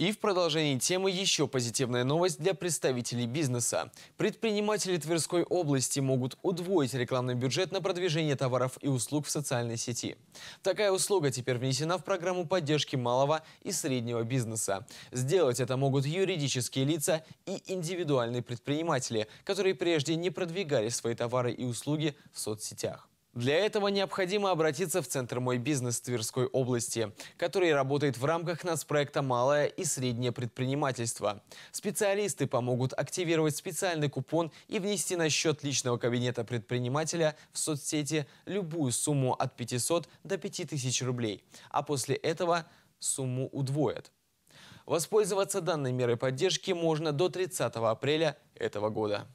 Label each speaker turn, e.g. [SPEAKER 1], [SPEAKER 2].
[SPEAKER 1] И в продолжении темы еще позитивная новость для представителей бизнеса. Предприниматели Тверской области могут удвоить рекламный бюджет на продвижение товаров и услуг в социальной сети. Такая услуга теперь внесена в программу поддержки малого и среднего бизнеса. Сделать это могут юридические лица и индивидуальные предприниматели, которые прежде не продвигали свои товары и услуги в соцсетях. Для этого необходимо обратиться в Центр «Мой бизнес» Тверской области, который работает в рамках нацпроекта «Малое и среднее предпринимательство». Специалисты помогут активировать специальный купон и внести на счет личного кабинета предпринимателя в соцсети любую сумму от 500 до 5000 рублей, а после этого сумму удвоят. Воспользоваться данной мерой поддержки можно до 30 апреля этого года.